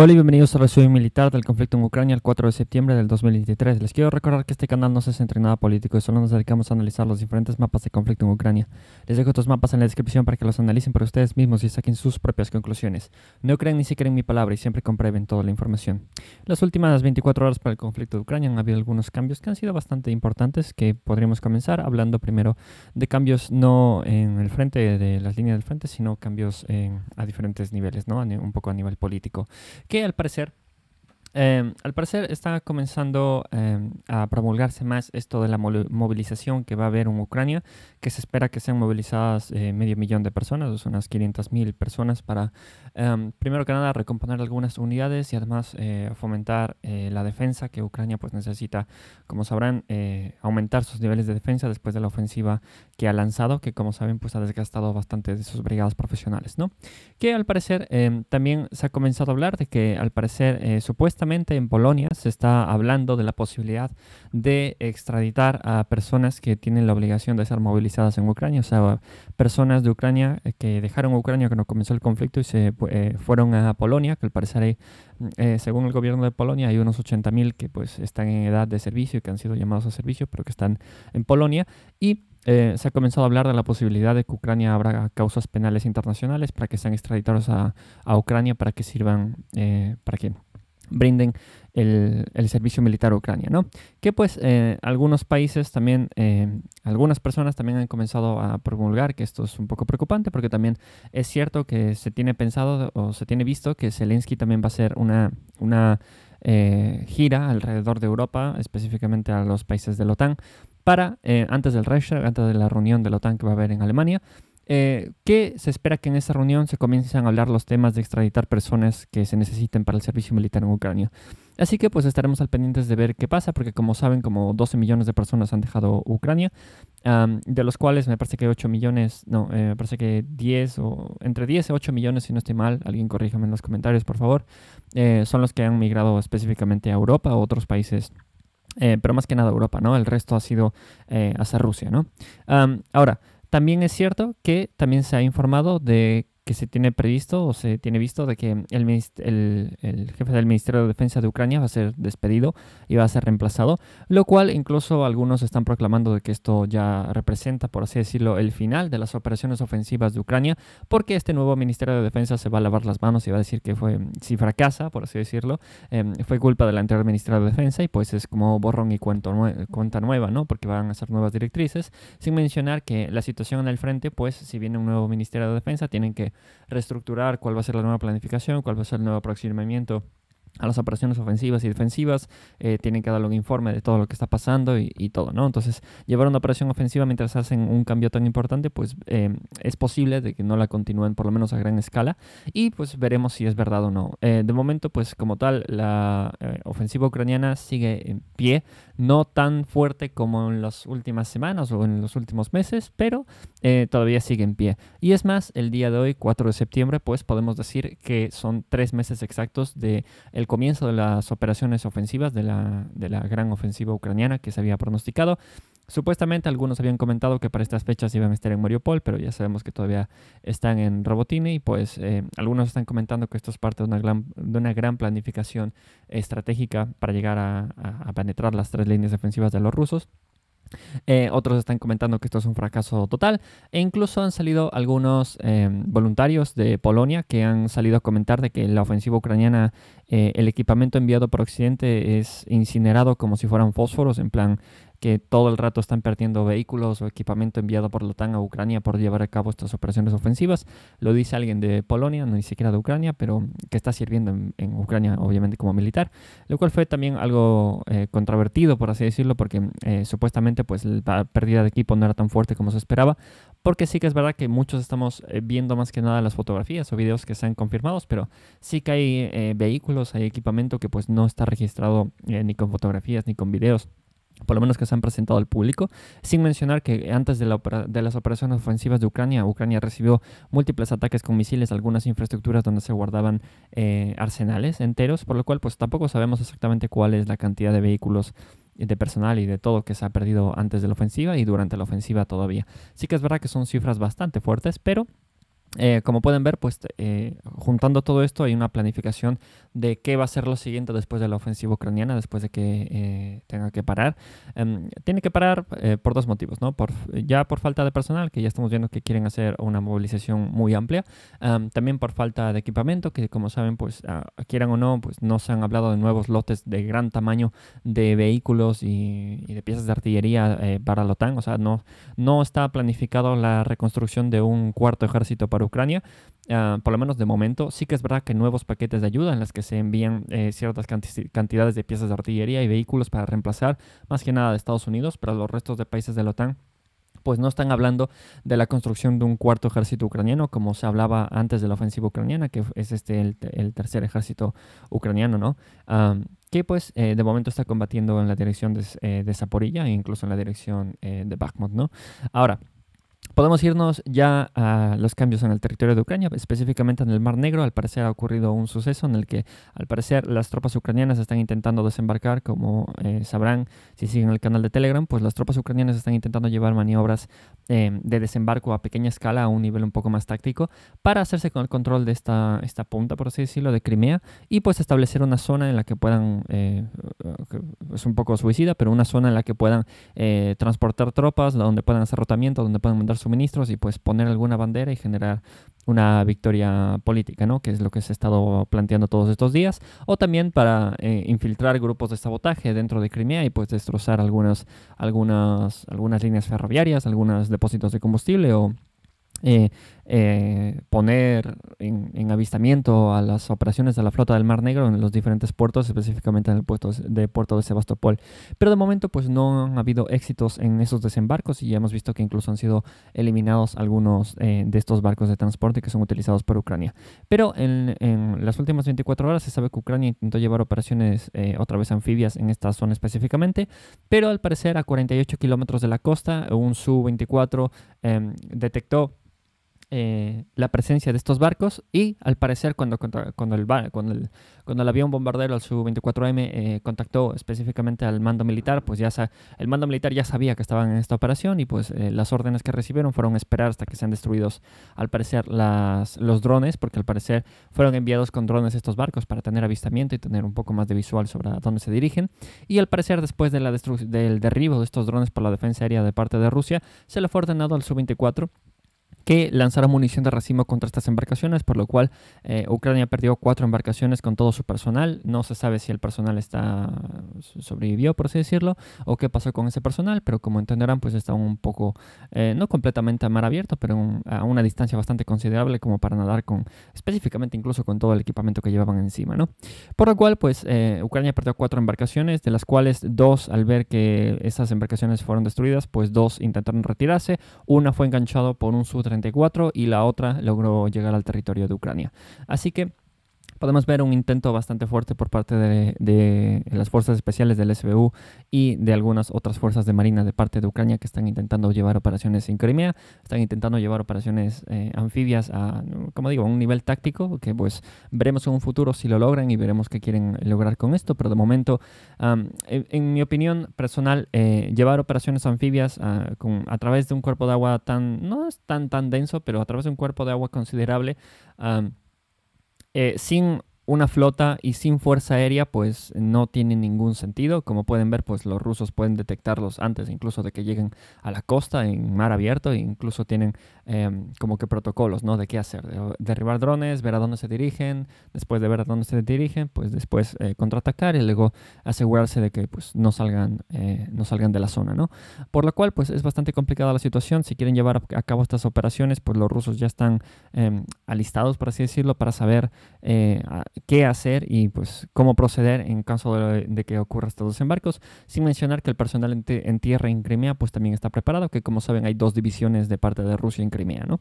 Hola y bienvenidos al resumen militar del conflicto en Ucrania el 4 de septiembre del 2023. Les quiero recordar que este canal no se centra en nada político y solo nos dedicamos a analizar los diferentes mapas de conflicto en Ucrania. Les dejo estos mapas en la descripción para que los analicen por ustedes mismos y saquen sus propias conclusiones. No crean ni siquiera en mi palabra y siempre comprueben toda la información. Las últimas 24 horas para el conflicto de Ucrania han habido algunos cambios que han sido bastante importantes que podríamos comenzar hablando primero de cambios no en el frente de las líneas del frente, sino cambios a diferentes niveles, ¿no? un poco a nivel político que al parecer Em, al parecer está comenzando em, a promulgarse más esto de la movilización que va a haber en Ucrania, que se espera que sean movilizadas eh, medio millón de personas, unas 500.000 personas, para, em, primero que nada, recomponer algunas unidades y además eh, fomentar eh, la defensa que Ucrania pues, necesita, como sabrán, aumentar sus niveles de defensa después de la ofensiva que ha lanzado, que como saben pues ha desgastado bastante de sus brigadas profesionales, ¿no? Que al parecer también se ha comenzado a hablar de que al parecer supuestamente en Polonia se está hablando de la posibilidad de extraditar a personas que tienen la obligación de ser movilizadas en Ucrania, o sea, personas de Ucrania eh, que dejaron Ucrania cuando comenzó el conflicto y se eh, fueron a Polonia, que al parecer mm, eh, según el gobierno de Polonia hay unos 80.000 que pues están en edad de servicio y que han sido llamados a servicio, pero que están en Polonia y se ha comenzado a hablar de la posibilidad de que Ucrania abra causas penales internacionales para que sean extraditados a, Ucrania para que sirvan, para que brinden el, servicio militar a Ucrania, Que pues eh, algunos países también, eh, algunas personas también han comenzado a promulgar que esto es un poco preocupante porque también es cierto que se tiene pensado o se tiene visto que Zelensky también va a hacer una, una eh, gira alrededor de Europa, específicamente a los países de la OTAN, para, antes del Reichstag, antes de la reunión de la OTAN que va a haber en Alemania, eh, ¿Qué se espera que en esa reunión se comiencen a hablar los temas de extraditar personas que se necesiten para el servicio militar en Ucrania? Así que pues estaremos al pendientes de ver qué pasa, porque como saben, como 12 millones de personas han dejado Ucrania, de los cuales me parece que 8 millones, no, eh, me parece que 10 o entre 10 y 8 millones, si no estoy mal, alguien corríjame en los comentarios, por favor, eh, son los que han migrado específicamente a Europa o otros países. Eh, pero más que nada Europa, ¿no? El resto ha sido hacia Rusia, ¿no? ahora, también es cierto que también se ha informado de que se tiene previsto o se tiene visto de que el, el, jefe del Ministerio de Defensa de Ucrania va a ser despedido y va a ser reemplazado, lo cual incluso algunos están proclamando de que esto ya representa, por así decirlo, el final de las operaciones ofensivas de Ucrania, porque este nuevo Ministerio de Defensa se va a lavar las manos y va a decir que fue, si fracasa, por así decirlo, em, fue culpa del anterior Ministerio de Defensa y pues es como borrón y cuenta nueva, ¿no? Porque van a ser nuevas directrices, sin mencionar que la situación en el frente, pues si viene un nuevo Ministerio de Defensa, tienen que reestructurar cuál va a ser la nueva planificación, cuál va a ser el nuevo aproximamiento a las operaciones ofensivas y defensivas, eh, tienen que dar un informe de todo lo que está pasando y, todo, ¿no? Entonces, llevar una operación ofensiva mientras hacen un cambio tan importante, pues em, es posible de que no la continúen, por lo menos a gran escala, y pues veremos si es verdad o no. Eh, de momento, pues como tal, la eh, ofensiva ucraniana sigue en pie, no tan fuerte como en las últimas semanas o en los últimos meses, pero eh, todavía sigue en pie. Y es más, el día de hoy, 4 de septiembre, pues podemos decir que son tres meses exactos de el comienzo de las operaciones ofensivas de la, de la gran ofensiva ucraniana que se había pronosticado. Supuestamente algunos habían comentado que para estas fechas iban a estar en Mariupol, pero ya sabemos que todavía están en Robotini y pues eh, algunos están comentando que esto es parte de una gran, de una gran planificación estratégica para llegar a, penetrar las tres líneas defensivas de los rusos. Eh, otros están comentando que esto es un fracaso total e incluso han salido algunos eh, voluntarios de Polonia que han salido a comentar de que la ofensiva ucraniana el equipamiento enviado por Occidente es incinerado como si fueran fósforos, en plan que todo el rato están perdiendo vehículos o equipamiento enviado por la OTAN a Ucrania por llevar a cabo estas operaciones ofensivas. Lo dice alguien de Polonia, no ni siquiera de Ucrania, pero que está sirviendo en, Ucrania obviamente como militar, lo cual fue también algo eh, controvertido, por así decirlo, porque eh, supuestamente pues la pérdida de equipo no era tan fuerte como se esperaba, porque sí que es verdad que muchos estamos eh, viendo más que nada las fotografías o videos que se han confirmado, pero sí que hay vehículos, hay equipamiento que pues no está registrado ni con fotografías ni con videos por lo menos que se han presentado al público, sin mencionar que antes de, la de, las operaciones ofensivas de Ucrania, Ucrania recibió múltiples ataques con misiles, algunas infraestructuras donde se guardaban eh, arsenales enteros, por lo cual pues tampoco sabemos exactamente cuál es la cantidad de vehículos de personal y de todo que se ha perdido antes de la ofensiva y durante la ofensiva todavía. Sí que es verdad que son cifras bastante fuertes, pero eh, como pueden ver, pues eh, juntando todo esto hay una planificación de qué va a ser lo siguiente después de la ofensiva ucraniana, después de que eh, tenga que parar. Em, tiene que parar por dos motivos, ¿no? Por, ya por falta de personal, que ya estamos viendo que quieren hacer una movilización muy amplia, em, también por falta de equipamiento, que como saben, pues quieran o no, pues no se han hablado de nuevos lotes de gran tamaño de vehículos y, de piezas de artillería para la OTAN, o sea, no, no está planificado la reconstrucción de un cuarto ejército para Ucrania, ah, por lo menos de momento. Sí que es verdad que nuevos paquetes de ayuda en las que se envían eh, ciertas cantidades de piezas de artillería y vehículos para reemplazar más que nada de Estados Unidos, pero los restos de países de la OTAN pues no están hablando de la construcción de un cuarto ejército ucraniano, como se hablaba antes de la ofensiva ucraniana, que es este el, tercer ejército ucraniano, ¿no? que pues eh, de momento está combatiendo en la dirección de, Saporilla eh, Zaporilla e incluso en la dirección de Bakhmut, ¿no? Ahora, Podemos irnos ya a los cambios en el territorio de Ucrania, específicamente en el Mar Negro. Al parecer ha ocurrido un suceso en el que, al parecer, las tropas ucranianas están intentando desembarcar. Como eh, sabrán, si siguen el canal de Telegram, pues las tropas ucranianas están intentando llevar maniobras eh, de desembarco a pequeña escala, a un nivel un poco más táctico, para hacerse con el control de esta, esta punta, por así decirlo, de Crimea, y pues establecer una zona en la que puedan, eh, es un poco suicida, pero una zona en la que puedan transportar tropas, donde puedan hacer rotamiento, donde puedan mandar suministros y pues poner alguna bandera y generar una victoria política, ¿no? Que es lo que se ha estado planteando todos estos días. O también para eh, infiltrar grupos de sabotaje dentro de Crimea y pues destrozar algunas, algunas, algunas líneas ferroviarias, algunos depósitos de combustible o eh, eh, poner en, avistamiento a las operaciones de la flota del Mar Negro en los diferentes puertos, específicamente en el puerto de puerto de Sebastopol. Pero de momento pues no han habido éxitos en esos desembarcos y ya hemos visto que incluso han sido eliminados algunos eh, de estos barcos de transporte que son utilizados por Ucrania. Pero en, las últimas 24 horas se sabe que Ucrania intentó llevar operaciones eh, otra vez anfibias en esta zona específicamente, pero al parecer a 48 kilómetros de la costa, un Su-24 em, detectó eh, la presencia de estos barcos y al parecer cuando, cuando, el, cuando, el, avión bombardero al Su-24M eh, contactó específicamente al mando militar, pues ya el mando militar ya sabía que estaban en esta operación y pues eh, las órdenes que recibieron fueron esperar hasta que sean destruidos al parecer las, los drones, porque al parecer fueron enviados con drones estos barcos para tener avistamiento y tener un poco más de visual sobre a dónde se dirigen. Y al parecer después de la del derribo de estos drones por la defensa aérea de parte de Rusia, se le fue ordenado al Su-24 que lanzaron munición de racimo contra estas embarcaciones, por lo cual eh, Ucrania perdió cuatro embarcaciones con todo su personal. No se sabe si el personal está sobrevivió, por así decirlo, o qué pasó con ese personal, pero como entenderán, pues está un poco, eh, no completamente a mar abierto, pero a una distancia bastante considerable como para nadar con, específicamente incluso con todo el equipamiento que llevaban encima, ¿no? Por lo cual, pues eh, Ucrania perdió cuatro embarcaciones, de las cuales dos, al ver que esas embarcaciones fueron destruidas, pues dos intentaron retirarse, una fue enganchado por un sud y la otra logró llegar al territorio de Ucrania. Así que podemos ver un intento bastante fuerte por parte de, las fuerzas especiales del SBU y de algunas otras fuerzas de marina de parte de Ucrania que están intentando llevar operaciones en Crimea, están intentando llevar operaciones eh, anfibias a, como digo, a un nivel táctico que pues veremos en un futuro si lo logran y veremos qué quieren lograr con esto, pero de momento, en, mi opinión personal, eh, llevar operaciones anfibias a través de un cuerpo de agua tan, no es tan, tan denso, pero a través de un cuerpo de agua considerable, eh, sin una flota y sin fuerza aérea pues no tiene ningún sentido. Como pueden ver pues los rusos pueden detectarlos antes incluso de que lleguen a la costa en mar abierto e incluso tienen em, como que protocolos ¿no? de qué hacer. Derribar drones, ver a dónde se dirigen, después de ver a dónde se dirigen pues después eh, contraatacar y luego asegurarse de que pues no salgan, eh, no salgan de la zona. ¿no? Por lo cual pues es bastante complicada la situación. Si quieren llevar a cabo estas operaciones pues los rusos ya están em, alistados por así decirlo para saber eh, qué hacer y pues cómo proceder en caso de, que ocurra estos desembarcos, sin mencionar que el personal en, en, tierra en Crimea pues también está preparado, que como saben hay dos divisiones de parte de Rusia en Crimea, ¿no?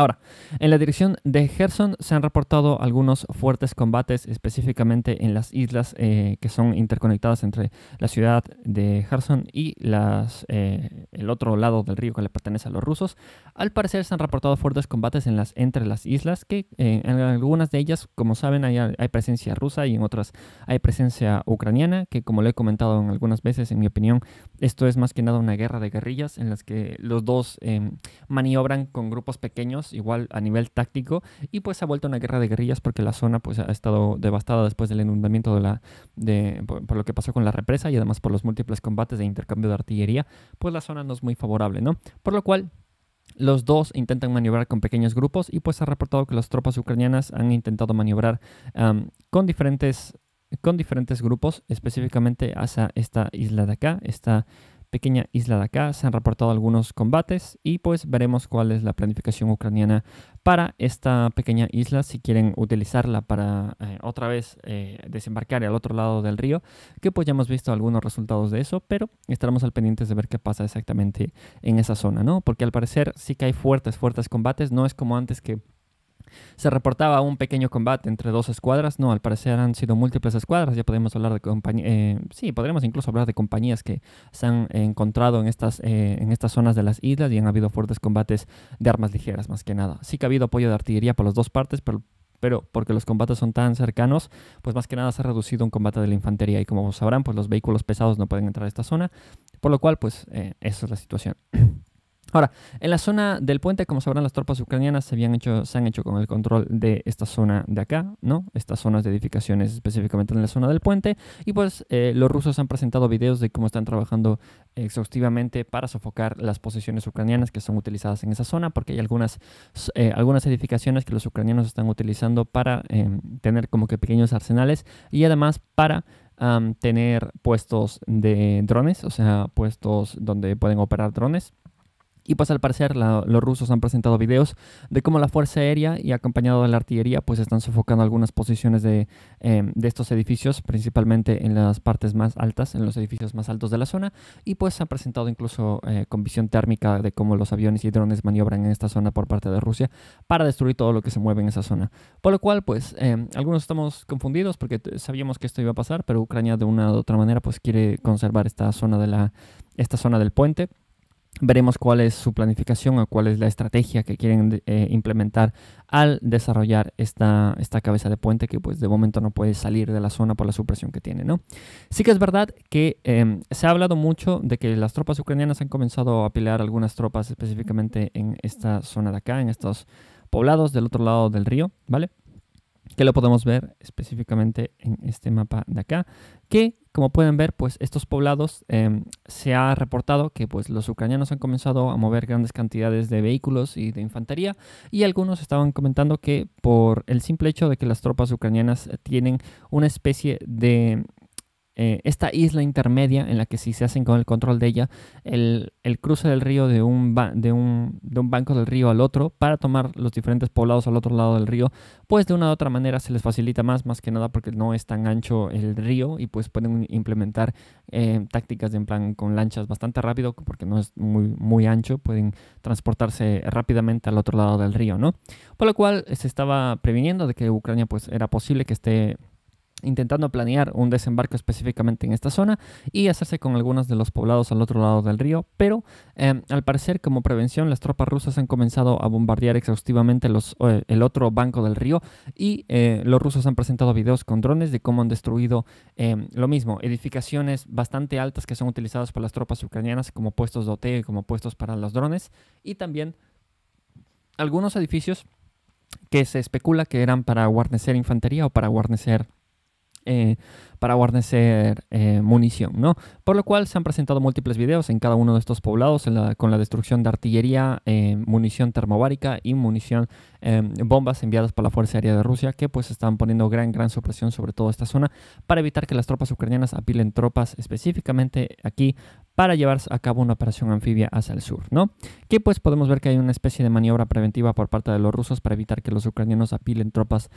Ahora, en la dirección de Gerson se han reportado algunos fuertes combates, específicamente en las islas eh, que son interconectadas entre la ciudad de Gerson y las, eh, el otro lado del río que le pertenece a los rusos. Al parecer se han reportado fuertes combates en las, entre las islas, que eh, en algunas de ellas, como saben, hay, hay presencia rusa y en otras hay presencia ucraniana, que como lo he comentado en algunas veces, en mi opinión, esto es más que nada una guerra de guerrillas en las que los dos maniobran con grupos pequeños igual a nivel táctico y pues ha vuelto una guerra de guerrillas porque la zona pues ha estado devastada después del inundamiento de la, de, por, lo que pasó con la represa y además por los múltiples combates de intercambio de artillería, pues la zona no es muy favorable, ¿no? Por lo cual... Los dos intentan maniobrar con pequeños grupos y pues se ha reportado que las tropas ucranianas han intentado maniobrar con diferentes con diferentes grupos, específicamente hacia esta isla de acá, esta pequeña isla de acá se han reportado algunos combates y pues veremos cuál es la planificación ucraniana para esta pequeña isla, si quieren utilizarla para eh, otra vez eh, desembarcar al otro lado del río, que pues ya hemos visto algunos resultados de eso, pero estaremos al pendientes de ver qué pasa exactamente en esa zona, ¿no? Porque al parecer sí que hay fuertes, fuertes combates, no es como antes que se reportaba un pequeño combate entre dos escuadras. No, al parecer han sido múltiples escuadras. Ya podemos hablar de compañías. Eh, sí, podremos incluso hablar de compañías que se han encontrado eh, en estas, zonas de las islas y han habido fuertes combates de armas ligeras, más que nada. Sí que ha habido apoyo de artillería por las dos partes, pero porque los combates son tan cercanos, pues más que nada se ha reducido un combate de la infantería y como sabrán, pues los vehículos pesados no pueden entrar a esta zona, por lo cual, pues eh, esa es la situación. Ahora, en la zona del puente, como sabrán, las tropas ucranianas se, habían hecho, se han hecho con el control de esta zona de acá, ¿no? Estas zonas de edificaciones específicamente en la zona del puente. Y pues eh, los rusos han presentado videos de cómo están trabajando exhaustivamente para sofocar las posiciones ucranianas que son utilizadas en esa zona, porque hay algunas, eh, algunas edificaciones que los ucranianos están utilizando para eh, tener como que pequeños arsenales y además para tener puestos de drones, o sea, puestos donde pueden operar drones. Y pues al parecer los rusos han presentado videos de cómo la Fuerza Aérea y acompañado de la artillería pues están sofocando algunas posiciones em, de, estos edificios, principalmente en las partes más altas, en los edificios más altos de la zona. Y pues han presentado incluso eh, con visión térmica de cómo los aviones y drones maniobran en esta zona por parte de Rusia para destruir todo lo que se mueve en esa zona. Por lo cual pues em, algunos estamos confundidos porque sabíamos que esto iba a pasar, pero Ucrania de una u otra manera pues quiere conservar esta zona, de la, esta zona del puente Veremos cuál es su planificación o cuál es la estrategia que quieren eh, implementar al desarrollar esta, esta cabeza de puente que pues de momento no puede salir de la zona por la supresión que tiene. ¿no? Sí que es verdad que em, se ha hablado mucho de que las tropas ucranianas han comenzado a pelear algunas tropas específicamente en esta zona de acá, en estos poblados del otro lado del río, ¿vale? que lo podemos ver específicamente en este mapa de acá, que como pueden ver, pues estos poblados em, se ha reportado que pues los ucranianos han comenzado a mover grandes cantidades de vehículos y de infantería y algunos estaban comentando que por el simple hecho de que las tropas ucranianas tienen una especie de eh, esta isla intermedia en la que si se hacen con el control de ella, el, cruce del río de un, de, un, banco del río al otro para tomar los diferentes poblados al otro lado del río, pues de una u otra manera se les facilita más, más que nada porque no es tan ancho el río y pues pueden implementar eh, tácticas en plan con lanchas bastante rápido porque no es muy, muy ancho, pueden transportarse rápidamente al otro lado del río, ¿no? Por lo cual eh, se estaba previniendo de que Ucrania pues era posible que esté intentando planear un desembarco específicamente en esta zona y hacerse con algunos de los poblados al otro lado del río, pero em, al parecer como prevención las tropas rusas han comenzado a bombardear exhaustivamente eh, el otro banco del río y eh, los rusos han presentado videos con drones de cómo han destruido em, lo mismo, edificaciones bastante altas que son utilizadas por las tropas ucranianas como puestos de hotel y como puestos para los drones y también algunos edificios que se especula que eran para guarnecer infantería o para guarnecer eh, para guarnecer eh, munición, ¿no? Por lo cual se han presentado múltiples videos en cada uno de estos poblados con la destrucción de artillería, eh, munición termobárica y munición, bombas enviadas por la Fuerza Aérea de Rusia que pues están poniendo gran, gran supresión sobre toda esta zona para evitar que las tropas ucranianas apilen tropas específicamente aquí para llevar a cabo una operación anfibia hacia el sur, ¿no? Que pues podemos ver que hay una especie de maniobra preventiva por parte de los rusos para evitar que los ucranianos apilen tropas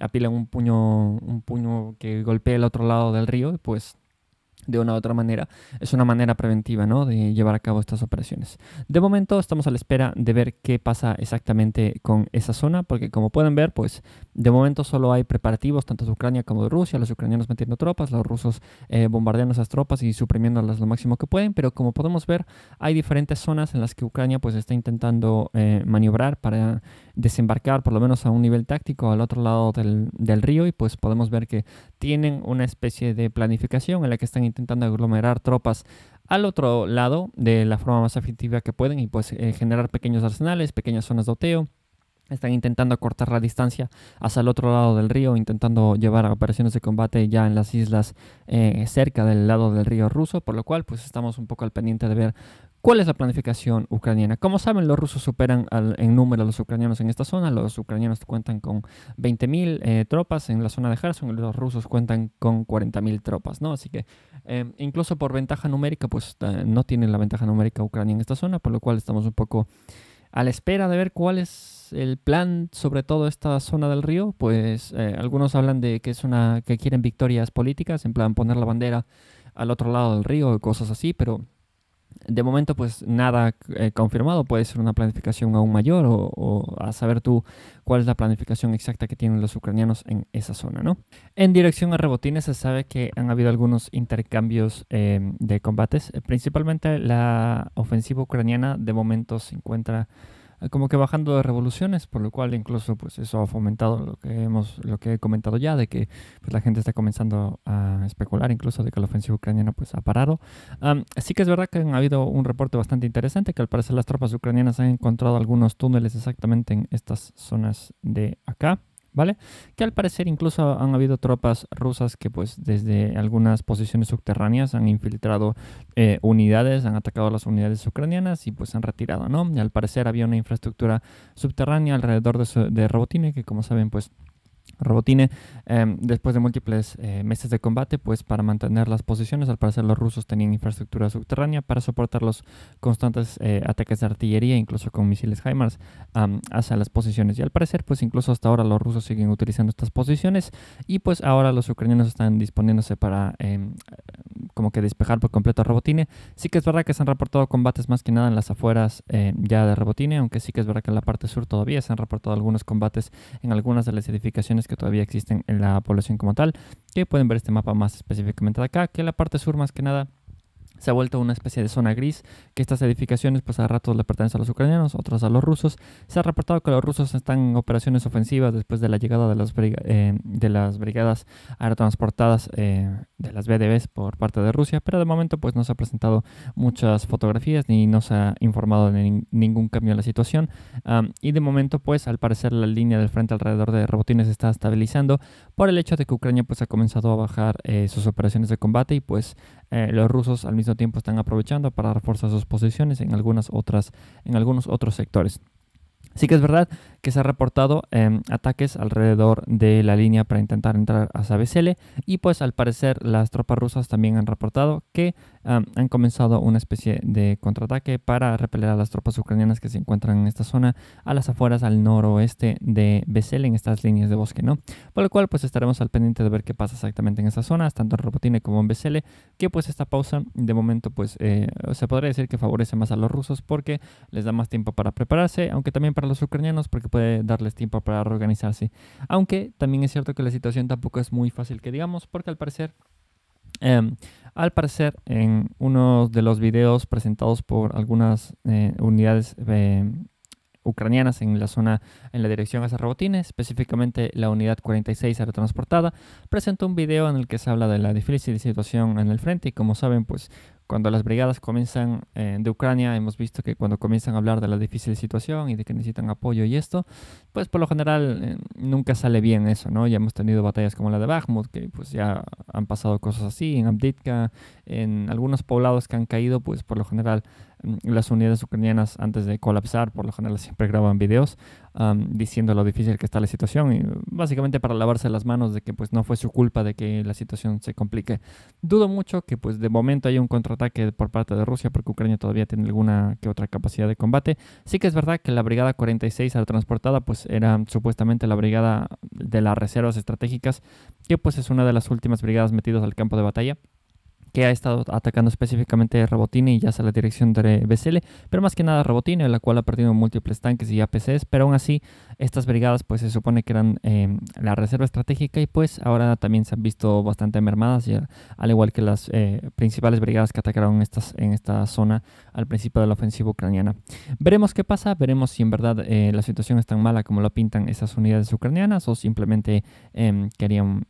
apilan un puño, un puño que golpea el otro lado del río, pues de una u otra manera, es una manera preventiva ¿no? de llevar a cabo estas operaciones. De momento estamos a la espera de ver qué pasa exactamente con esa zona, porque como pueden ver, pues de momento solo hay preparativos tanto de Ucrania como de Rusia, los ucranianos metiendo tropas, los rusos eh, bombardeando esas tropas y suprimiéndolas lo máximo que pueden, pero como podemos ver, hay diferentes zonas en las que Ucrania pues está intentando eh, maniobrar para desembarcar por lo menos a un nivel táctico al otro lado del, del río y pues podemos ver que tienen una especie de planificación en la que están intentando aglomerar tropas al otro lado de la forma más efectiva que pueden y pues eh, generar pequeños arsenales, pequeñas zonas de oteo. Están intentando cortar la distancia hacia el otro lado del río, intentando llevar a operaciones de combate ya en las islas eh, cerca del lado del río ruso, por lo cual pues estamos un poco al pendiente de ver ¿Cuál es la planificación ucraniana? Como saben, los rusos superan al, en número a los ucranianos en esta zona. Los ucranianos cuentan con 20.000 eh, tropas en la zona de Kherson y los rusos cuentan con 40.000 tropas, ¿no? Así que eh, incluso por ventaja numérica, pues eh, no tienen la ventaja numérica Ucrania en esta zona, por lo cual estamos un poco a la espera de ver cuál es el plan, sobre todo esta zona del río. Pues algunos hablan de que es una que quieren victorias políticas, en plan poner la bandera al otro lado del río y cosas así, pero de momento, pues nada eh, confirmado, puede ser una planificación aún mayor o, a saber tú cuál es la planificación exacta que tienen los ucranianos en esa zona, ¿no? En dirección a Rebotines se sabe que han habido algunos intercambios em, de combates, eh, principalmente la ofensiva ucraniana de momento se encuentra como que bajando de revoluciones, por lo cual incluso pues eso ha fomentado lo que hemos lo que he comentado ya de que pues la gente está comenzando a especular incluso de que la ofensiva ucraniana pues ha parado. Así sí que es verdad que ha habido un reporte bastante interesante que al parecer las tropas ucranianas han encontrado algunos túneles exactamente en estas zonas de acá. Que al parecer incluso han habido tropas rusas que pues desde algunas posiciones subterráneas han infiltrado eh, unidades, han atacado las unidades ucranianas y pues han retirado, ¿no? Y al parecer había una infraestructura subterránea alrededor de, su, que como saben pues Robotine, eh, después de múltiples eh, meses de combate, pues para mantener las posiciones, al parecer los rusos tenían infraestructura subterránea para soportar los constantes eh, ataques de artillería, incluso con misiles HIMARS, hacia las posiciones. Y al parecer, pues incluso hasta ahora los rusos siguen utilizando estas posiciones y pues ahora los ucranianos están disponiéndose para em, como que despejar por completo a Robotine. Sí que es verdad que se han reportado combates más que nada en las afueras eh, ya de Robotine, aunque sí que es verdad que en la parte sur todavía se han reportado algunos combates en algunas de las edificaciones que todavía existen en la población como tal, que pueden ver este mapa más específicamente de acá, que en la parte sur más que nada se ha vuelto una especie de zona gris, que estas edificaciones pues a ratos le pertenecen a los ucranianos, otras a los rusos. Se ha reportado que los rusos están en operaciones ofensivas después de la llegada de las, eh, de las brigadas aerotransportadas eh, de las BDBs por parte de Rusia, pero de momento pues no se ha presentado muchas fotografías ni no se ha informado de ningún cambio en la situación. y de momento pues al parecer la línea del frente alrededor de Robotines se está estabilizando por el hecho de que Ucrania pues ha comenzado a bajar eh, sus operaciones de combate y pues eh, los rusos al mismo tiempo están aprovechando para reforzar sus posiciones en, algunas otras, en algunos otros sectores. Sí que es verdad que se han reportado em, ataques alrededor de la línea para intentar entrar a Sabesele y pues al parecer las tropas rusas también han reportado que han comenzado una especie de contraataque para repeler a las tropas ucranianas que se encuentran en esta zona a las afueras al noroeste de Besel en estas líneas de bosque, ¿no? Por lo cual pues estaremos al pendiente de ver qué pasa exactamente en esas zonas, tanto en Robotine como en Besele, que pues esta pausa de momento pues eh, se podría decir que favorece más a los rusos porque les da más tiempo para prepararse, aunque también para los ucranianos porque puede darles tiempo para reorganizarse. Aunque también es cierto que la situación tampoco es muy fácil que digamos porque al parecer Em, al parecer, en uno de los videos presentados por algunas eh, unidades eh, ucranianas en la zona, en la dirección hacia Robotines, específicamente la unidad 46 aerotransportada, presentó un video en el que se habla de la difícil situación en el frente y como saben, pues cuando las brigadas comienzan eh, de Ucrania, hemos visto que cuando comienzan a hablar de la difícil situación y de que necesitan apoyo y esto, pues por lo general eh, nunca sale bien eso, ¿no? Ya hemos tenido batallas como la de Bakhmut, que pues ya han pasado cosas así, en Abditka, en algunos poblados que han caído, pues por lo general Mm, las unidades ucranianas antes de colapsar, por lo general siempre graban videos diciendo lo difícil que está la situación y básicamente para lavarse las manos de que pues no fue su culpa de que la situación se complique. Dudo mucho que pues de momento haya un contraataque por parte de Rusia porque Ucrania todavía tiene alguna que otra capacidad de combate. Sí que es verdad que la brigada 46 al transportada pues era supuestamente la brigada de las reservas estratégicas que pues es una de las últimas brigadas metidas al campo de batalla que ha estado atacando específicamente a Robotini y ya sea la dirección de BCL, pero más que nada Robotini, la cual ha perdido múltiples tanques y APCs, pero aún así estas brigadas pues se supone que eran eh, la reserva estratégica y pues ahora también se han visto bastante mermadas, y, al igual que las eh, principales brigadas que atacaron estas, en esta zona al principio de la ofensiva ucraniana. Veremos qué pasa, veremos si en verdad eh, la situación es tan mala como lo pintan esas unidades ucranianas o simplemente em, querían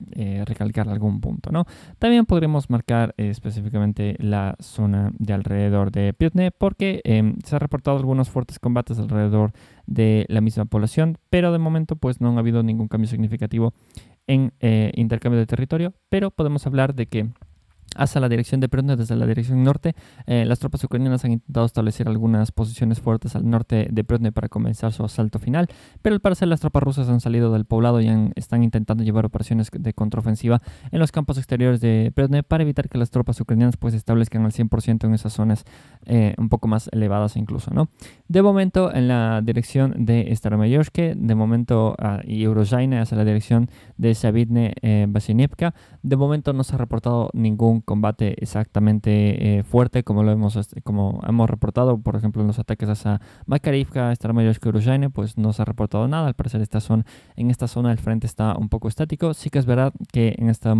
recalcar algún punto. ¿no? También podremos marcar específicamente la zona de alrededor de Piotne porque em, se han reportado algunos fuertes combates alrededor de de la misma población, pero de momento pues no ha habido ningún cambio significativo en eh, intercambio de territorio, pero podemos hablar de que hacia la dirección de Perón, desde la dirección norte. Eh, las tropas ucranianas han intentado establecer algunas posiciones fuertes al norte de Pretne para comenzar su asalto final, pero al parecer las tropas rusas han salido del poblado y están intentando llevar operaciones de contraofensiva en los campos exteriores de Perón para evitar que las tropas ucranianas pues establezcan al 100% en esas zonas eh, un poco más elevadas incluso, ¿no? De momento en la dirección de Staromayorske, de momento ah, y Eurozhaina hacia la dirección de savitne eh, de momento no se ha reportado ningún combate exactamente eh, fuerte como lo hemos, como hemos reportado, por ejemplo, en los ataques hacia Makarivka, Starmayosh Kurushaine, pues no se ha reportado nada. Al parecer esta zona, en esta zona el frente está un poco estático. Sí que es verdad que en, esta,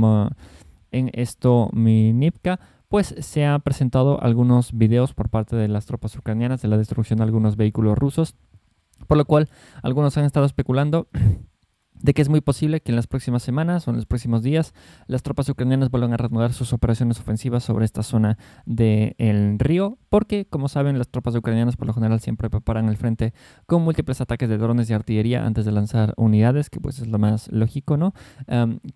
en esto Minipka pues se han presentado algunos videos por parte de las tropas ucranianas de la destrucción de algunos vehículos rusos, por lo cual algunos han estado especulando de que es muy posible que en las próximas semanas o en los próximos días las tropas ucranianas vuelvan a reanudar sus operaciones ofensivas sobre esta zona del río porque, como saben, las tropas ucranianas por lo general siempre preparan el frente con múltiples ataques de drones y artillería antes de lanzar unidades, que pues es lo más lógico, ¿no?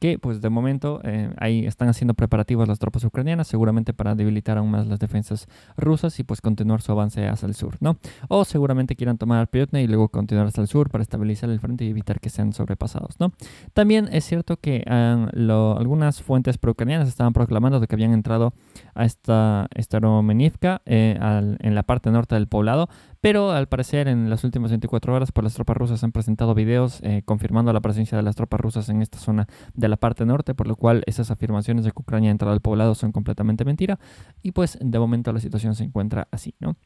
que pues de momento eh, ahí están haciendo preparativas las tropas ucranianas, seguramente para debilitar aún más las defensas rusas y pues continuar su avance hacia el sur, ¿no? O seguramente quieran tomar Piotne y luego continuar hasta el sur para estabilizar el frente y evitar que sean sobrepasados, ¿no? También es cierto que algunas fuentes pro-ucranianas estaban proclamando de que habían entrado a esta, esta Romenivka, eh, en la parte norte del poblado, pero al parecer en las últimas 24 horas por pues, las tropas rusas han presentado videos eh, confirmando la presencia de las tropas rusas en esta zona de la parte norte, por lo cual esas afirmaciones de que Ucrania ha entrado al poblado son completamente mentira y pues de momento la situación se encuentra así, ¿no?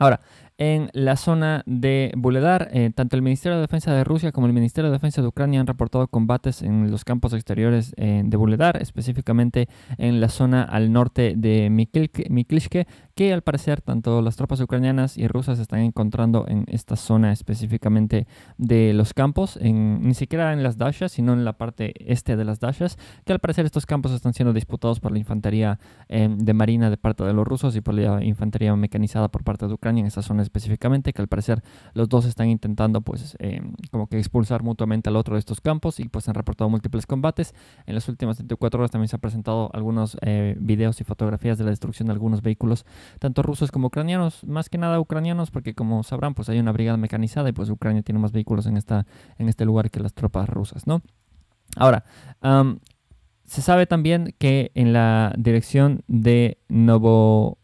Ahora, en la zona de Buledar, eh, tanto el Ministerio de Defensa de Rusia como el Ministerio de Defensa de Ucrania han reportado combates en los campos exteriores eh, de Buledar, específicamente en la zona al norte de Miklishke, que al parecer tanto las tropas ucranianas y rusas están encontrando en esta zona específicamente de los campos, en, ni siquiera en las dashas, sino en la parte este de las dashas, que al parecer estos campos están siendo disputados por la infantería eh, de marina de parte de los rusos y por la infantería mecanizada por parte de Ucrania en esa zona específicamente, que al parecer los dos están intentando pues eh, como que expulsar mutuamente al otro de estos campos y pues han reportado múltiples combates. En las últimas 24 horas también se han presentado algunos eh, videos y fotografías de la destrucción de algunos vehículos tanto rusos como ucranianos, más que nada ucranianos, porque como sabrán, pues hay una brigada mecanizada y pues Ucrania tiene más vehículos en, esta, en este lugar que las tropas rusas, ¿no? Ahora, se sabe también que en la dirección de Novo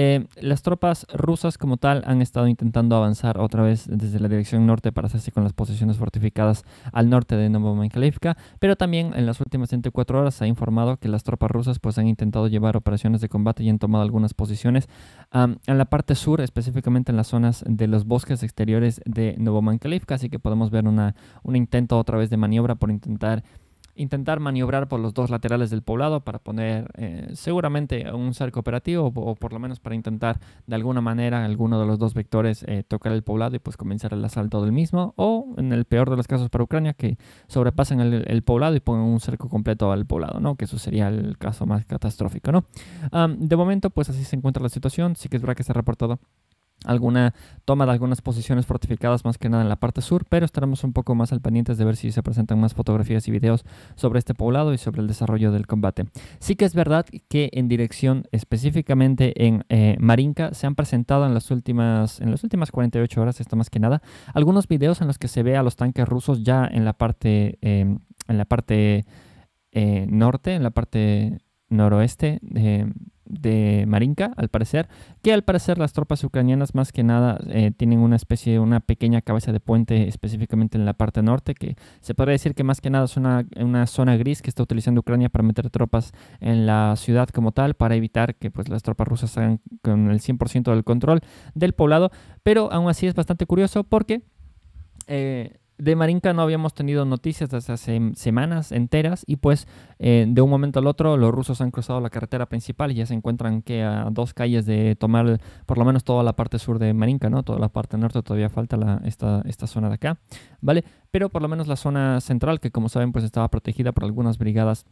eh, las tropas rusas como tal han estado intentando avanzar otra vez desde la dirección norte para hacerse con las posiciones fortificadas al norte de Novomaykalivka pero también en las últimas 24 horas se ha informado que las tropas rusas pues han intentado llevar operaciones de combate y han tomado algunas posiciones en la parte sur, específicamente en las zonas de los bosques exteriores de Novomaykalivka así que podemos ver una, un intento otra vez de maniobra por intentar intentar maniobrar por los dos laterales del poblado para poner eh, seguramente un cerco operativo o, por lo menos para intentar de alguna manera alguno de los dos vectores eh, tocar el poblado y pues comenzar el asalto del mismo o en el peor de los casos para Ucrania que sobrepasen el, poblado y pongan un cerco completo al poblado, ¿no? Que eso sería el caso más catastrófico, ¿no? de momento pues así se encuentra la situación, sí que es verdad que se ha reportado alguna toma de algunas posiciones fortificadas más que nada en la parte sur, pero estaremos un poco más al pendiente de ver si se presentan más fotografías y videos sobre este poblado y sobre el desarrollo del combate. Sí que es verdad que en dirección específicamente en eh, Marinka se han presentado en las últimas en las últimas 48 horas, esto más que nada, algunos videos en los que se ve a los tanques rusos ya en la parte em, en la parte eh, norte, en la parte noroeste de em, de Marinka, al parecer, que al parecer las tropas ucranianas más que nada eh, tienen una especie, una pequeña cabeza de puente específicamente en la parte norte, que se podría decir que más que nada es una, zona gris que está utilizando Ucrania para meter tropas en la ciudad como tal, para evitar que pues, las tropas rusas hagan con el 100% del control del poblado, pero aún así es bastante curioso porque... Eh, de Marinka no habíamos tenido noticias desde hace semanas enteras y pues eh, de un momento al otro los rusos han cruzado la carretera principal y ya se encuentran que a dos calles de tomar por lo menos toda la parte sur de Marinka, ¿no? Toda la parte norte todavía falta esta, esta zona de acá, ¿vale? Pero por lo menos la zona central que como saben pues estaba protegida por algunas brigadas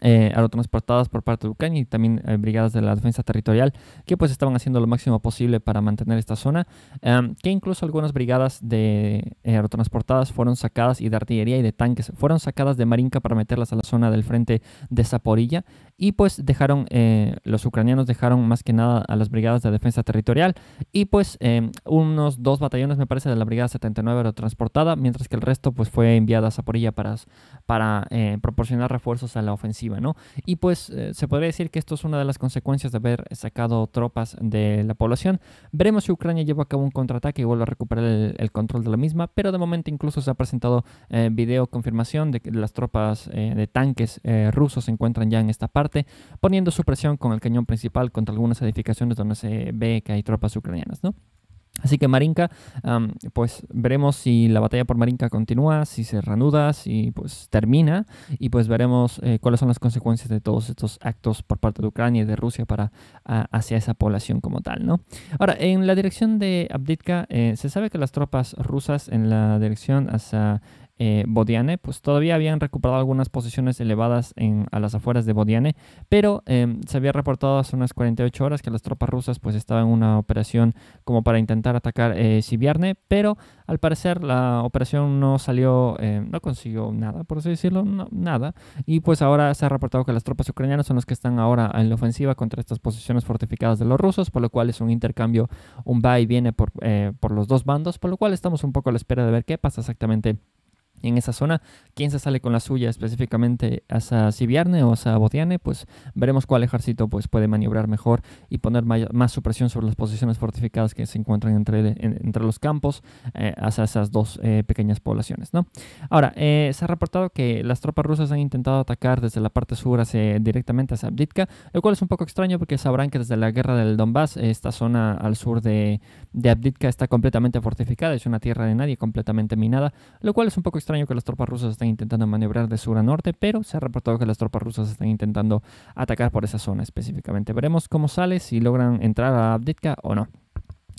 eh, aerotransportadas por parte de Ucrania y también eh, brigadas de la defensa territorial que pues estaban haciendo lo máximo posible para mantener esta zona, em, que incluso algunas brigadas de eh, aerotransportadas fueron sacadas y de artillería y de tanques fueron sacadas de Marinka para meterlas a la zona del frente de Zaporilla y pues dejaron, los ucranianos dejaron más que nada a las brigadas de defensa territorial y pues em, unos dos batallones me parece de la brigada 79 aerotransportada, mientras que el resto pues fue enviada a Zaporilla para, para proporcionar refuerzos a la ofensiva y pues eh, se podría decir que esto es una de las consecuencias de haber sacado tropas de la población. Veremos si Ucrania lleva a cabo un contraataque y vuelve a recuperar el, control de la misma, pero de momento incluso se ha presentado eh, video confirmación de que las tropas eh, de tanques rusos se encuentran ya en esta parte, poniendo su presión con el cañón principal contra algunas edificaciones donde se ve que hay tropas ucranianas, ¿no? Así que Marinka, pues veremos si la batalla por Marinka continúa, si se reanuda, si pues termina, y pues veremos eh, cuáles son las consecuencias de todos estos actos por parte de Ucrania y de Rusia para hacia esa población como tal, ¿no? Ahora, en la dirección de Abditka, eh, se sabe que las tropas rusas en la dirección hacia eh, Bodiane, pues todavía habían recuperado algunas posiciones elevadas a las afueras de Bodiane, pero em, se había reportado hace unas 48 horas que las tropas rusas pues estaban en una operación como para intentar atacar eh, Sibiarne, pero al parecer la operación no salió, em, no consiguió nada, por así decirlo, nada, y pues ahora se ha reportado que las tropas ucranianas son las que están ahora en la ofensiva contra estas posiciones fortificadas de los rusos, por lo cual es un intercambio, un va y viene por, eh, por los dos bandos, por lo cual estamos un poco a la espera de ver qué pasa exactamente en esa zona. ¿Quién se sale con la suya específicamente hacia Siviarne o hacia Bodiane? Pues veremos cuál ejército pues, puede maniobrar mejor y poner más supresión sobre las posiciones fortificadas que se encuentran entre, entre los campos eh, hacia esas dos eh, pequeñas poblaciones. ¿no? Ahora, eh, se ha reportado que las tropas rusas han intentado atacar desde la parte sur hacia, directamente hacia Abditka, lo cual es un poco extraño porque sabrán que desde la guerra del Donbass esta zona al sur de, de Abditka está completamente fortificada, es una tierra de nadie completamente minada, lo cual es un poco extraño que las tropas rusas están intentando maniobrar de sur a norte, pero se ha reportado que las tropas rusas están intentando atacar por esa zona específicamente. Veremos cómo sale, si logran entrar a Abditka o no.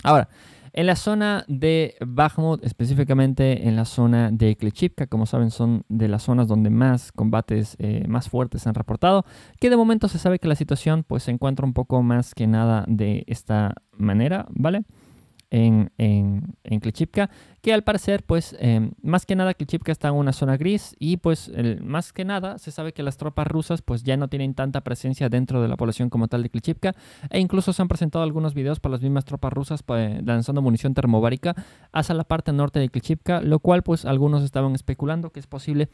Ahora, en la zona de Bakhmut, específicamente en la zona de Klechivka, como saben, son de las zonas donde más combates eh, más fuertes se han reportado, que de momento se sabe que la situación pues, se encuentra un poco más que nada de esta manera, ¿vale? en, en, en que al parecer, pues, em, más que nada Klichipka está en una zona gris y, pues, más que nada se sabe que las tropas rusas, pues, ya no tienen tanta presencia dentro de la población como tal de Klichipka e incluso se han presentado algunos videos para las mismas tropas rusas pues, lanzando munición termobárica hacia la parte norte de Klichipka, lo cual, pues, algunos estaban especulando que es posible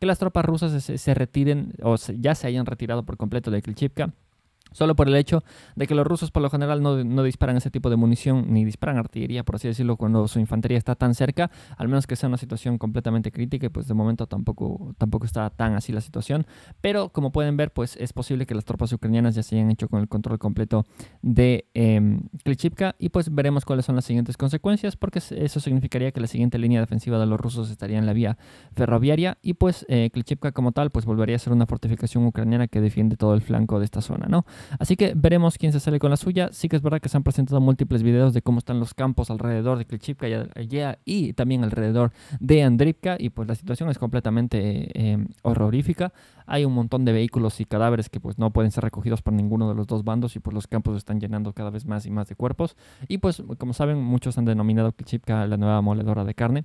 que las tropas rusas se, retiren o ya se hayan retirado por completo de Klichipka solo por el hecho de que los rusos por lo general no, disparan ese tipo de munición ni disparan artillería, por así decirlo, cuando su infantería está tan cerca, al menos que sea una situación completamente crítica y pues de momento tampoco, tampoco está tan así la situación. Pero como pueden ver, pues es posible que las tropas ucranianas ya se hayan hecho con el control completo de eh, y pues veremos cuáles son las siguientes consecuencias porque eso significaría que la siguiente línea defensiva de los rusos estaría en la vía ferroviaria y pues eh, como tal pues volvería a ser una fortificación ucraniana que defiende todo el flanco de esta zona, ¿no? Así que veremos quién se sale con la suya. Sí que es verdad que se han presentado múltiples videos de cómo están los campos alrededor de Klichipka y, también alrededor de Andripka y pues la situación es completamente eh, eh, horrorífica. Hay un montón de vehículos y cadáveres que pues no pueden ser recogidos por ninguno de los dos bandos y pues los campos están llenando cada vez más y más de cuerpos. Y pues como saben muchos han denominado Klitschipka la nueva moledora de carne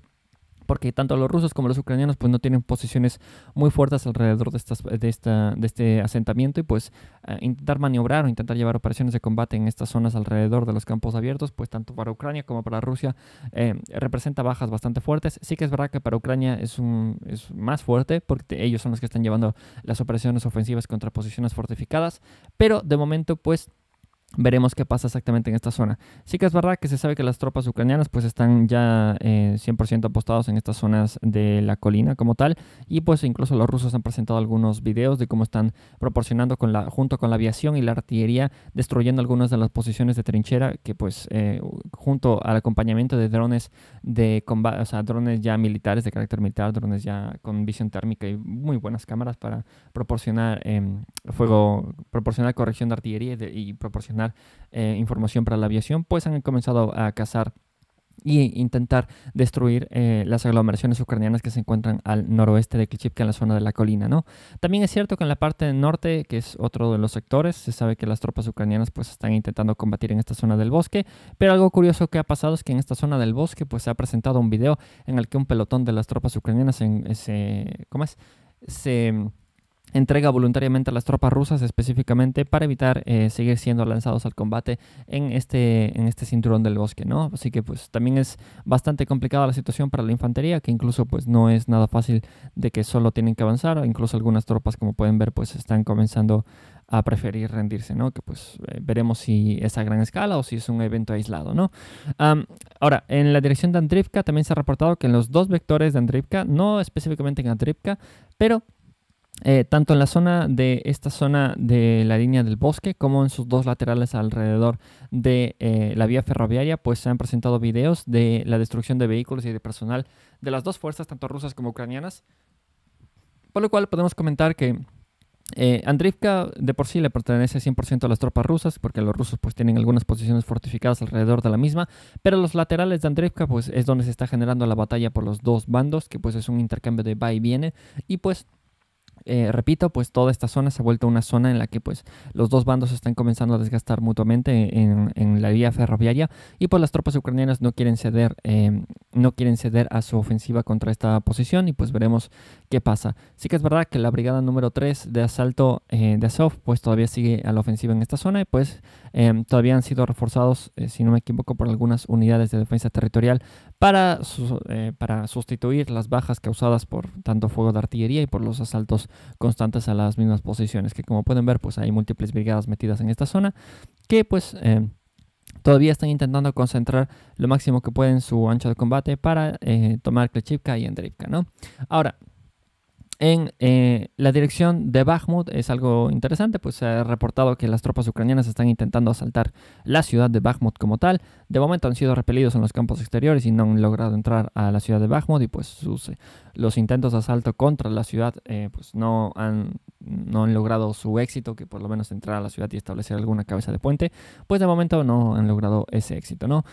porque tanto los rusos como los ucranianos pues no tienen posiciones muy fuertes alrededor de, estas, de, este asentamiento y pues eh, intentar maniobrar o intentar llevar operaciones de combate en estas zonas alrededor de los campos abiertos pues tanto para Ucrania como para Rusia eh, representa bajas bastante fuertes. Sí que es verdad que para Ucrania es, es más fuerte porque ellos son los que están llevando las operaciones ofensivas contra posiciones fortificadas, pero de momento pues veremos qué pasa exactamente en esta zona. Sí que es verdad que se sabe que las tropas ucranianas pues están ya eh, 100% apostados en estas zonas de la colina como tal y pues incluso los rusos han presentado algunos videos de cómo están proporcionando con la, junto con la aviación y la artillería destruyendo algunas de las posiciones de trinchera que pues eh, junto al acompañamiento de drones de combate, o sea, drones ya militares de carácter militar, drones ya con visión térmica y muy buenas cámaras para proporcionar em, fuego, proporcionar corrección de artillería y proporcionar eh, información para la aviación, pues han comenzado a cazar e intentar destruir eh, las aglomeraciones ucranianas que se encuentran al noroeste de Kichipka en la zona de la colina, ¿no? También es cierto que en la parte norte, que es otro de los sectores, se sabe que las tropas ucranianas pues están intentando combatir en esta zona del bosque, pero algo curioso que ha pasado es que en esta zona del bosque pues se ha presentado un video en el que un pelotón de las tropas ucranianas en, eh, se, ¿cómo es? se entrega voluntariamente a las tropas rusas específicamente para evitar eh, seguir siendo lanzados al combate en este, en este cinturón del bosque, ¿no? Así que pues también es bastante complicada la situación para la infantería, que incluso pues no es nada fácil de que solo tienen que avanzar, incluso algunas tropas como pueden ver pues están comenzando a preferir rendirse, ¿no? Que pues eh, veremos si es a gran escala o si es un evento aislado, ¿no? ahora, en la dirección de Andrivka también se ha reportado que en los dos vectores de Andrivka, no específicamente en Andrivka, pero eh, tanto en la zona de esta zona de la línea del bosque como en sus dos laterales alrededor de eh, la vía ferroviaria, pues se han presentado videos de la destrucción de vehículos y de personal de las dos fuerzas, tanto rusas como ucranianas. Por lo cual podemos comentar que eh, Andrivka de por sí le pertenece 100% a las tropas rusas, porque los rusos pues tienen algunas posiciones fortificadas alrededor de la misma, pero los laterales de Andrivka pues es donde se está generando la batalla por los dos bandos, que pues es un intercambio de va y viene, y pues eh, repito, pues toda esta zona se ha vuelto una zona en la que pues los dos bandos están comenzando a desgastar mutuamente en, en la vía ferroviaria y pues las tropas ucranianas no quieren ceder eh, no quieren ceder a su ofensiva contra esta posición y pues veremos qué pasa. Sí que es verdad que la brigada número 3 de asalto eh, de Azov pues todavía sigue a la ofensiva en esta zona y pues em, todavía han sido reforzados, eh, si no me equivoco, por algunas unidades de defensa territorial para, eh, para sustituir las bajas causadas por tanto fuego de artillería y por los asaltos constantes a las mismas posiciones que como pueden ver pues hay múltiples brigadas metidas en esta zona que pues em, Todavía están intentando concentrar lo máximo que pueden su ancho de combate para eh, tomar Klechivka y Andreevka, ¿no? Ahora, en eh, la dirección de Bakhmut es algo interesante, pues se ha reportado que las tropas ucranianas están intentando asaltar la ciudad de Bakhmut como tal. De momento han sido repelidos en los campos exteriores y no han logrado entrar a la ciudad de Bakhmut y pues sus, eh, los intentos de asalto contra la ciudad eh, pues no han, no han logrado su éxito, que por lo menos entrar a la ciudad y establecer alguna cabeza de puente, pues de momento no han logrado ese éxito, ¿no?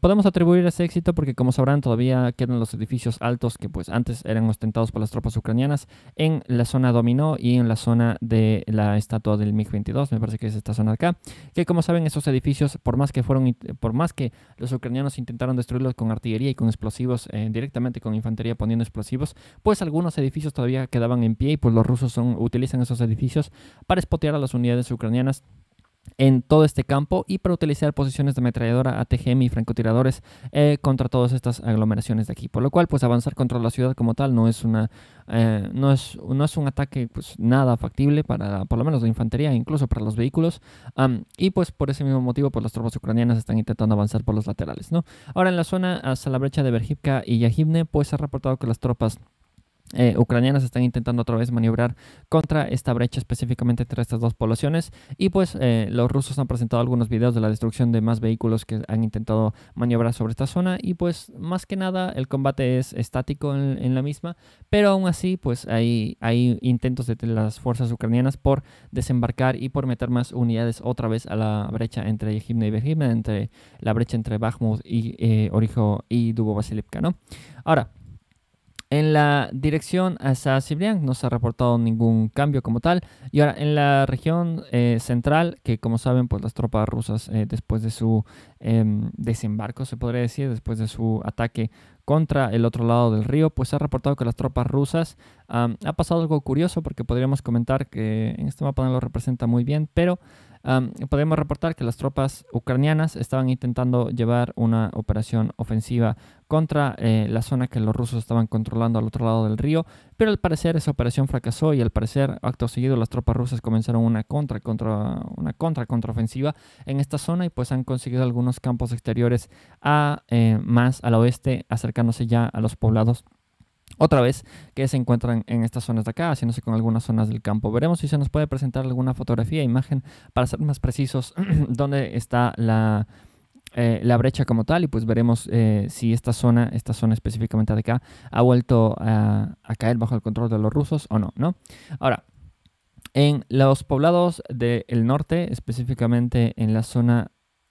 podemos atribuir ese éxito porque como sabrán todavía quedan los edificios altos que pues antes eran ostentados por las tropas ucranianas en la zona dominó y en la zona de la estatua del MiG-22, me parece que es esta zona de acá, que como saben esos edificios por más que fueron eh, más que los ucranianos intentaron destruirlos con artillería y con explosivos, eh, directamente con infantería poniendo explosivos, pues algunos edificios todavía quedaban en pie y pues los rusos son, utilizan esos edificios para espotear a las unidades ucranianas en todo este campo y para utilizar posiciones de ametralladora, ATGM y francotiradores eh, contra todas estas aglomeraciones de aquí. Por lo cual, pues avanzar contra la ciudad como tal no es una eh, no, es, no es un ataque pues nada factible para por lo menos la infantería, incluso para los vehículos. y pues por ese mismo motivo, pues las tropas ucranianas están intentando avanzar por los laterales. ¿no? Ahora en la zona hasta la brecha de Berhivka y Yajivne, pues se ha reportado que las tropas eh, ucranianas están intentando otra vez maniobrar contra esta brecha específicamente entre estas dos poblaciones y pues eh, los rusos han presentado algunos videos de la destrucción de más vehículos que han intentado maniobrar sobre esta zona y pues más que nada el combate es estático en, la misma pero aún así pues hay, hay intentos de las fuerzas ucranianas por desembarcar y por meter más unidades otra vez a la brecha entre Himne y entre la brecha entre Bakhmut y eh, Orijo y Dubo ¿no? Ahora, en la dirección hacia Sibriank no se ha reportado ningún cambio como tal. Y ahora en la región eh, central, que como saben, pues las tropas rusas eh, después de su em, desembarco, se podría decir, después de su ataque contra el otro lado del río, pues se ha reportado que las tropas rusas ha pasado algo curioso porque podríamos comentar que en este mapa no lo representa muy bien, pero podemos reportar que las tropas ucranianas estaban intentando llevar una operación ofensiva contra eh, la zona que los rusos estaban controlando al otro lado del río, pero al parecer esa operación fracasó y al parecer acto seguido las tropas rusas comenzaron una contra, contra una contra contraofensiva en esta zona y pues han conseguido algunos campos exteriores a eh, más al oeste, acercándose ya a los poblados otra vez que se encuentran en estas zonas de acá, haciéndose con algunas zonas del campo. Veremos si se nos puede presentar alguna fotografía, imagen, para ser más precisos, dónde está la, eh, la brecha como tal y pues veremos eh, si esta zona, esta zona específicamente de acá, ha vuelto a, caer bajo el control de los rusos o no, ¿no? Ahora, en los poblados del norte, específicamente en la zona...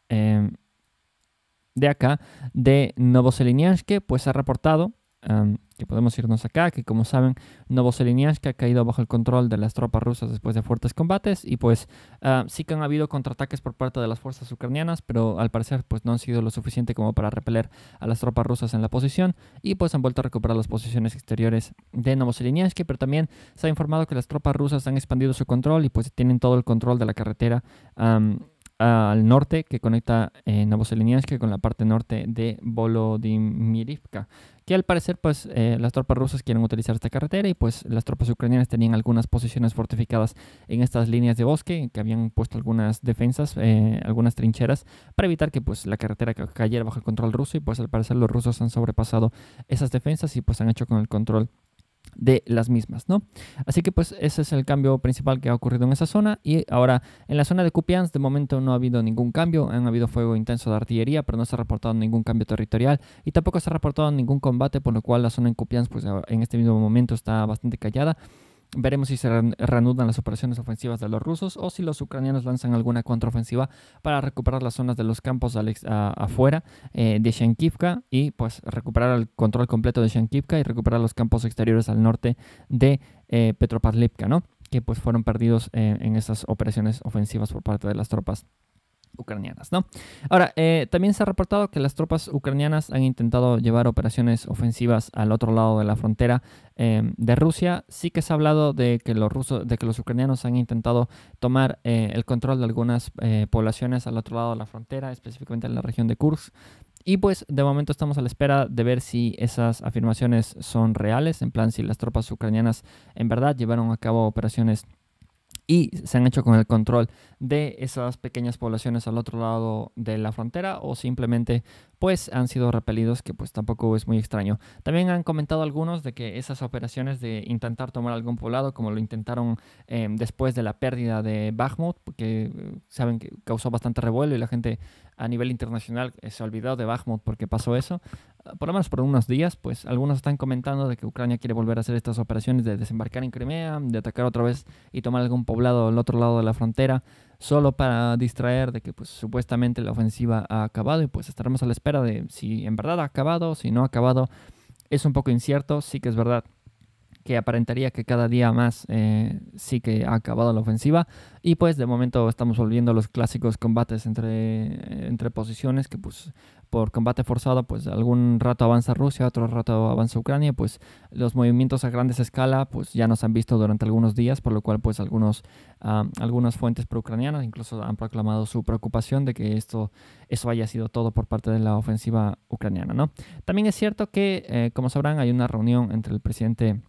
Eh, de acá, de que pues se ha reportado Em, que podemos irnos acá, que como saben, Novoselinesk ha caído bajo el control de las tropas rusas después de fuertes combates y pues em, sí que han habido contraataques por parte de las fuerzas ucranianas, pero al parecer pues no han sido lo suficiente como para repeler a las tropas rusas en la posición y pues han vuelto a recuperar las posiciones exteriores de Novoselinesk, pero también se ha informado que las tropas rusas han expandido su control y pues tienen todo el control de la carretera. Em, al norte que conecta eh, con la parte norte de Volodymyrivka, Que al parecer, pues eh, las tropas rusas quieren utilizar esta carretera y pues las tropas ucranianas tenían algunas posiciones fortificadas en estas líneas de bosque que habían puesto algunas defensas, eh, algunas trincheras para evitar que pues la carretera cayera bajo el control ruso y pues al parecer los rusos han sobrepasado esas defensas y pues han hecho con el control de las mismas, ¿no? Así que pues ese es el cambio principal que ha ocurrido en esa zona y ahora en la zona de Kupiansk de momento no ha habido ningún cambio, han habido fuego intenso de artillería, pero no se ha reportado ningún cambio territorial y tampoco se ha reportado ningún combate, por lo cual la zona en Kupiansk pues en este mismo momento está bastante callada. Veremos si se reanudan las operaciones ofensivas de los rusos o si los ucranianos lanzan alguna contraofensiva para recuperar las zonas de los campos afuera eh, de Shankivka y pues recuperar el control completo de Shankivka y recuperar los campos exteriores al norte de eh, ¿no? Que pues fueron perdidos eh, en esas operaciones ofensivas por parte de las tropas ucranianas, ¿no? Ahora, eh, también se ha reportado que las tropas ucranianas han intentado llevar operaciones ofensivas al otro lado de la frontera eh, de Rusia. Sí que se ha hablado de que los rusos, de que los ucranianos han intentado tomar eh, el control de algunas poblaciones al otro lado de la frontera, específicamente en la región de Kursk. Y pues de momento estamos a la espera de ver si esas afirmaciones son reales, en plan si las tropas ucranianas en verdad llevaron a cabo operaciones y se han hecho con el control de esas pequeñas poblaciones al otro lado de la frontera o simplemente pues han sido repelidos que pues tampoco es muy extraño. También han comentado algunos de que esas operaciones de intentar tomar algún poblado como lo intentaron eh, después de la pérdida de Bakhmut que eh, saben que causó bastante revuelo y la gente a nivel internacional eh, se ha olvidado de Bakhmut porque pasó eso, ah, por lo menos por unos días, pues algunos están comentando de que Ucrania quiere volver a hacer estas operaciones de desembarcar en Crimea, de atacar otra vez y tomar algún poblado al otro lado de la frontera, solo para distraer de que pues supuestamente la ofensiva ha acabado y pues estaremos a la espera de si en verdad ha acabado, si no ha acabado. Es un poco incierto, sí que es verdad que aparentaría que cada día más eh, sí que ha acabado la ofensiva. Y pues de momento estamos volviendo a los clásicos combates entre, entre posiciones, que pues por combate forzado, pues algún rato avanza Rusia, otro rato avanza Ucrania, pues los movimientos a grandes escala pues ya nos han visto durante algunos días, por lo cual pues algunos, algunas fuentes pro-ucranianas incluso han proclamado su preocupación de que esto, eso haya sido todo por parte de la ofensiva ucraniana. ¿no? También es cierto que, eh, como sabrán, hay una reunión entre el presidente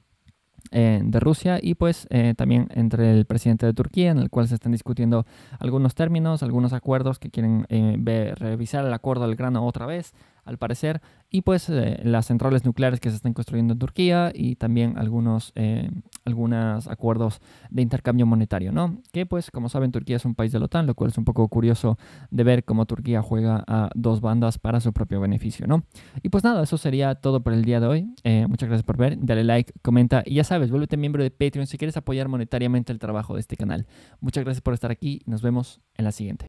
eh, de Rusia y pues eh, también entre el presidente de Turquía, en el cual se están discutiendo algunos términos, algunos acuerdos que quieren eh, revisar el acuerdo del grano otra vez, al parecer, y pues eh, las centrales nucleares que se están construyendo en Turquía y también algunos, eh, algunos acuerdos de intercambio monetario, ¿no? Que pues, como saben, Turquía es un país de la OTAN, lo cual es un poco curioso de ver cómo Turquía juega a dos bandas para su propio beneficio, ¿no? Y pues nada, eso sería todo por el día de hoy. Eh, muchas gracias por ver, dale like, comenta y ya sabes, vuélvete miembro de Patreon si quieres apoyar monetariamente el trabajo de este canal. Muchas gracias por estar aquí, nos vemos en la siguiente.